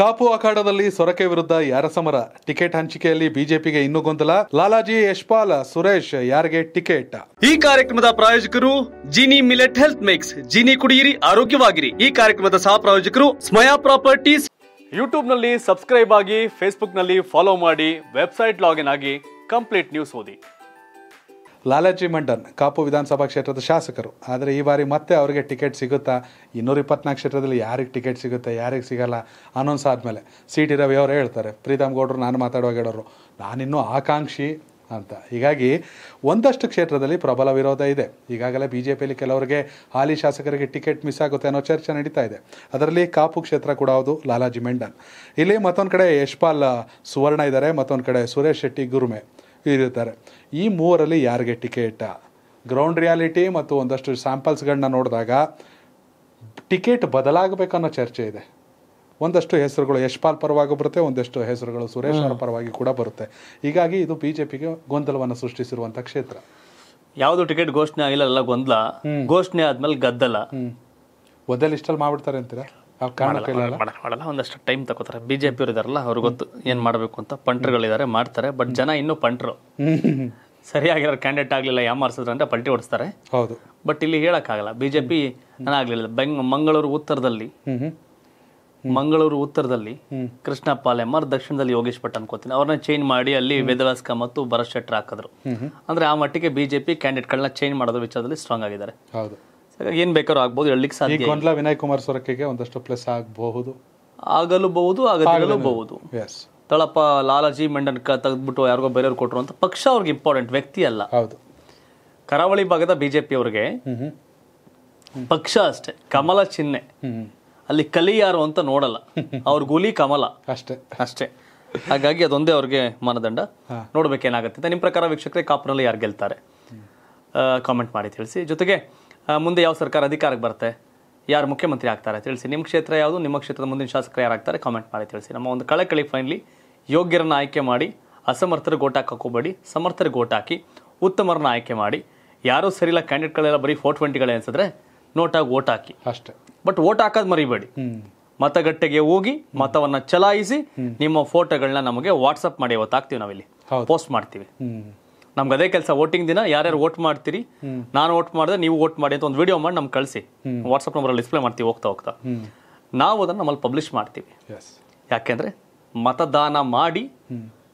ಕಾಪು ಅಖಾಡದಲ್ಲಿ ಸೊರಕೆ ವಿರುದ್ಧ ಯಾರ ಸಮರ ಟಿಕೆಟ್ ಹಂಚಿಕೆಯಲ್ಲಿ ಬಿಜೆಪಿಗೆ ಇನ್ನೂ ಗೊಂದಲ ಲಾಲಾಜಿ ಯಶ್ಪಾಲ್ ಸುರೇಶ್ ಯಾರಿಗೆ ಟಿಕೆಟ್ ಈ ಕಾರ್ಯಕ್ರಮದ ಪ್ರಾಯೋಜಕರು Jeeni millet health mix Jeeni ಕುಡಿಯಿರಿ ಆರೋಗ್ಯವಾಗಿರಿ ಈ ಕಾರ್ಯಕ್ರಮದ ಸಹ ಪ್ರಾಯೋಜಕರು ಸ್ಮಯಾ ಪ್ರಾಪರ್ಟೀಸ್ ಯೂಟ್ಯೂಬ್ ನಲ್ಲಿ ಸಬ್ಸ್ಕ್ರೈಬ್ ಆಗಿ ಫೇಸ್ಬುಕ್ ನಲ್ಲಿ ಫಾಲೋ ಮಾಡಿ ವೆಬ್ಸೈಟ್ ಲಾಗಿನ್ ಆಗಿ ಕಂಪ್ಲೀಟ್ ನ್ಯೂಸ್ ಓದಿ ಲಾಲಾಜಿ ಮಂಡನ್ ಕಾಪು ವಿಧಾನಸಭಾ ಕ್ಷೇತ್ರದ ಶಾಸಕರು ಆದರೆ ಈ ಬಾರಿ ಮತ್ತೆ ಅವರಿಗೆ ಟಿಕೆಟ್ ಸಿಗುತ್ತಾ ಇನ್ನೂರ ಇಪ್ಪತ್ನಾಲ್ಕು ಕ್ಷೇತ್ರದಲ್ಲಿ ಯಾರಿಗೆ ಟಿಕೆಟ್ ಸಿಗುತ್ತೆ ಯಾರಿಗೆ ಸಿಗಲ್ಲ ಅನೌನ್ಸ್ ಆದಮೇಲೆ ಸಿಟಿ ರವಿ ಅವರು ಹೇಳ್ತಾರೆ ಪ್ರೀತಮ್ ಗೌಡರು ನಾನು ಮಾತಾಡುವಾಗ ಹೇಳೋರು ನಾನಿನ್ನೂ ಆಕಾಂಕ್ಷಿ ಅಂತ ಹೀಗಾಗಿ ಒಂದಷ್ಟು ಕ್ಷೇತ್ರದಲ್ಲಿ ಪ್ರಬಲ ವಿರೋಧ ಇದೆ ಈಗಾಗಲೇ ಬಿ ಜೆ ಪಿಯಲ್ಲಿ ಕೆಲವರಿಗೆ ಹಾಲಿ ಶಾಸಕರಿಗೆ ಟಿಕೆಟ್ ಮಿಸ್ ಆಗುತ್ತೆ ಅನ್ನೋ ಚರ್ಚೆ ನಡೀತಾ ಇದೆ ಅದರಲ್ಲಿ ಕಾಪು ಕ್ಷೇತ್ರ ಕೂಡ ಹೌದು ಲಾಲಾಜಿ ಮೆಂಡನ್ ಇಲ್ಲಿ ಮತ್ತೊಂದು ಕಡೆ ಯಶ್ಪಾಲ್ ಸುವರ್ಣ ಇದ್ದಾರೆ ಮತ್ತೊಂದು ಕಡೆ ಸುರೇಶ್ ಶೆಟ್ಟಿ ಗುರುಮೆ ಇರಿರ್ತಾರೆ ಈ ಮೂವರಲ್ಲಿ ಯಾರಿಗೆ ಟಿಕೆಟ್ ಗ್ರೌಂಡ್ ರಿಯಾಲಿಟಿ ಮತ್ತು ಒಂದಷ್ಟು ಸ್ಯಾಂಪಲ್ಸ್ಗಳನ್ನ ನೋಡಿದಾಗ ಟಿಕೆಟ್ ಬದಲಾಗಬೇಕನ್ನೋ ಚರ್ಚೆ ಇದೆ ಒಂದಷ್ಟು ಹೆಸರುಗಳು ಯಶ್ಪಾಲ್ ಪರವಾಗಿ ಬರುತ್ತೆ ಒಂದಷ್ಟು ಹೆಸರುಗಳು ಸುರೇಶ್ ಅವರ ಪರವಾಗಿ ಕೂಡ ಬರುತ್ತೆ ಹೀಗಾಗಿ ಇದು ಬಿ ಜೆ ಪಿಗೆ ಗೊಂದಲವನ್ನು ಸೃಷ್ಟಿಸಿರುವಂತಹ ಕ್ಷೇತ್ರ ಯಾವುದು ಟಿಕೆಟ್ ಘೋಷಣೆ ಆಗಿಲ್ಲ ಗೊಂದಲ ಘೋಷಣೆ ಆದ್ಮೇಲೆ ಗದ್ದಲ ಒಂದೇ ಲಿಸ್ಟಲ್ಲಿ ಮಾಡ್ಬಿಡ್ತಾರೆ ಅಂತೀರಾ ಮಾಡಲ್ಲ ಒಂದಷ್ಟು ಟೈಮ್ ತಗೋತಾರೆ ಅವರು ಇದಾರಲ್ಲ ಅವ್ರಿಗೆ ಗೊತ್ತು ಏನ್ ಮಾಡ್ಬೇಕು ಅಂತ ಪಂಟ್ರುಗಳಿದ್ದಾರೆ ಮಾಡ್ತಾರೆ ಬಟ್ ಜನ ಇನ್ನೂ ಪಂಟ್ರು ಸರಿಯಾಗಿರೋ ಕ್ಯಾಂಡಿಡೇಟ್ ಆಗಲಿಲ್ಲ ಯಾಮಾರಿಸಿದ್ರು ಅಂತ ಪಲ್ಟಿ ಹೊಡಿಸ್ತಾರೆ ಹೌದು ಬಟ್ ಇಲ್ಲಿ ಹೇಳಕ್ ಆಗಲ್ಲ ಬಿಜೆಪಿ ಪಿ ಆಗಲಿಲ್ಲ ಬೆಂಗ್ ಮಂಗಳೂರು ಉತ್ತರದಲ್ಲಿ ಮಂಗಳೂರು ಉತ್ತರದಲ್ಲಿ ಕೃಷ್ಣ ಲೆಮ್ಮಾರ್ ದಕ್ಷಿಣದಲ್ಲಿ ಯೋಗೇಶ್ ಭಟ್ ಅನ್ಕೋತೀನಿ ಅವ್ರನ್ನ ಚೇಂಜ್ ಮಾಡಿ ಅಲ್ಲಿ ವೇದವಾಸ್ಕ ಮತ್ತು ಭರತ್ ಶೆಟ್ಟರ್ ಹಾಕಿದ್ರು ಅಂದ್ರೆ ಆ ಮಟ್ಟಿಗೆ ಬಿಜೆಪಿ ಕ್ಯಾಂಡಿಡೇಟ್ಗಳನ್ನ ಚೇಂಜ್ ಮಾಡೋದ್ರ ವಿಚಾರದಲ್ಲಿ ಸ್ಟ್ರಾಂಗ್ ಆಗಿದ್ದಾರೆ ಹೌದು ಹಾಗಾಗಿ ಏನು ಬೇಕಾದ್ರೂ ಆಗ್ಬೋದು ಹೇಳಲಿಕ್ಕೆ ಸಾಧ್ಯ ಗೊಂದಲ ವಿನಯ್ ಕುಮಾರ್ ಸೊರಕೆಗೆ ಒಂದಷ್ಟು ಪ್ಲಸ್ ಆಗಬಹುದು ಆಗಲೂಬಹುದು ಎಸ್ ತಳಪ್ಪ ಲಾಲಾಜಿ ಕ ತೆಗೆದ್ಬಿಟ್ಟು ಯಾರಿಗೋ ಬೇರೆಯವ್ರು ಕೊಟ್ಟರು ಅಂತ ಪಕ್ಷ ಅವ್ರಿಗೆ ಇಂಪಾರ್ಟೆಂಟ್ ವ್ಯಕ್ತಿ ಅಲ್ಲ ಹೌದು ಕರಾವಳಿ ಭಾಗದ ಬಿಜೆಪಿ ಅವ್ರಿಗೆ ಪಕ್ಷ ಅಷ್ಟೇ ಕಮಲ ಚಿಹ್ನೆ ಅಲ್ಲಿ ಕಲಿ ಯಾರು ಅಂತ ನೋಡಲ್ಲ ಅವ್ರ ಗುಲಿ ಕಮಲ ಅಷ್ಟೇ ಅಷ್ಟೇ ಹಾಗಾಗಿ ಅದೊಂದೇ ಅವ್ರಿಗೆ ಮಾನದಂಡ ನೋಡ್ಬೇಕೇನಾಗುತ್ತೆ ನಿಮ್ಮ ಪ್ರಕಾರ ವೀಕ್ಷಕರೇ ಕಾಪುನಲ್ಲಿ ಯಾರು ಗೆಲ್ತಾರೆ ಕಾಮೆಂಟ್ ಮಾಡಿ ತಿಳಿಸಿ ಜೊತೆಗೆ ಮುಂದೆ ಯಾವ ಸರ್ಕಾರ ಅಧಿಕಾರಕ್ಕೆ ಬರುತ್ತೆ ಯಾರು ಮುಖ್ಯಮಂತ್ರಿ ಆಗ್ತಾರೆ ತಿಳಿಸಿ ನಿಮ್ಮ ಕ್ಷೇತ್ರ ಯಾವುದು ನಿಮ್ಮ ಕ್ಷೇತ್ರದ ಮುಂದಿನ ಶಾಸಕರು ಯಾರಾಗ್ತಾರೆ ಕಾಮೆಂಟ್ ಮಾಡಿ ತಿಳಿಸಿ ನಮ್ಮ ಒಂದು ಕಳಕಳಿ ಫೈನಲಿ ಯೋಗ್ಯರನ್ನು ಆಯ್ಕೆ ಮಾಡಿ ಅಸಮರ್ಥರಿಗೆ ಓಟ್ ಹಾಕೋಬೇಡಿ ಓಟ್ ಹಾಕಿ ಉತ್ತಮರನ್ನ ಆಯ್ಕೆ ಮಾಡಿ ಯಾರೂ ಸರಿಯಿಲ್ಲ ಕ್ಯಾಂಡಿಡೇಟ್ಗಳೆಲ್ಲ ಬರೀ ಫೋರ್ ಟ್ವೆಂಟಿಗಳೇ ಅನ್ಸಿದ್ರೆ ನೋಟಾಗಿ ಓಟ್ ಹಾಕಿ ಅಷ್ಟೇ ಬಟ್ ಓಟ್ ಹಾಕೋದು ಮರಿಬೇಡಿ ಮತಗಟ್ಟೆಗೆ ಹೋಗಿ ಮತವನ್ನು ಚಲಾಯಿಸಿ ನಿಮ್ಮ ಫೋಟೋಗಳನ್ನ ನಮಗೆ ವಾಟ್ಸಪ್ ಮಾಡಿ ಇವತ್ತು ಹಾಕ್ತೀವಿ ನಾವಿಲ್ಲಿ ಪೋಸ್ಟ್ ಮಾಡ್ತೀವಿ ನಮ್ಗೆ ಅದೇ ಕೆಲಸ ವೋಟಿಂಗ್ ದಿನ ಯಾರ್ಯಾರು ವೋಟ್ ಮಾಡ್ತೀರಿ ನಾನು ವೋಟ್ ಮಾಡಿದ್ರೆ ನೀವು ವೋಟ್ ಮಾಡಿ ಅಂತ ಒಂದು ವಿಡಿಯೋ ಮಾಡಿ ನಮ್ಗೆ ಕಳಿಸಿ ವಾಟ್ಸಪ್ ನಂಬರ್ ಡಿಸ್ಪ್ಲೇ ಮಾಡ್ತೀವಿ ಹೋಗ್ತಾ ಹೋಗ್ತಾ ನಾವು ಅದನ್ನು ನಮ್ಮಲ್ಲಿ ಪಬ್ಲಿಷ್ ಮಾಡ್ತೀವಿ ಯಾಕೆಂದ್ರೆ ಮತದಾನ ಮಾಡಿ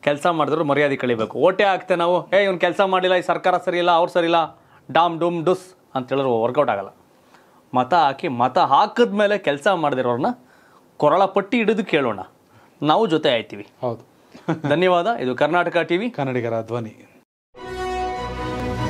ಕೆಲಸ ಮಾಡಿದ್ರು ಮರ್ಯಾದೆ ಕಳಿಬೇಕು ಓಟೆ ಆಗ್ತೇವೆ ನಾವು ಏ ಇವ್ನು ಕೆಲಸ ಮಾಡಿಲ್ಲ ಈ ಸರ್ಕಾರ ಸರಿ ಇಲ್ಲ ಅವ್ರು ಸರಿ ಇಲ್ಲ ಡಾಮ್ ಡುಮ್ ಡುಸ್ ಅಂತ ಹೇಳಿದ್ರು ವರ್ಕೌಟ್ ಆಗಲ್ಲ ಮತ ಹಾಕಿ ಮತ ಹಾಕಿದ ಮೇಲೆ ಕೆಲಸ ಮಾಡಿದಿರೋರನ್ನ ಕೊರಳ ಪಟ್ಟಿ ಹಿಡಿದು ಕೇಳೋಣ ನಾವು ಜೊತೆ ಆಯ್ತೀವಿ ಹೌದು ಧನ್ಯವಾದ ಇದು ಕರ್ನಾಟಕ ಟಿವಿ ಕನ್ನಡಿಗರ ಧ್ವನಿ Thank you.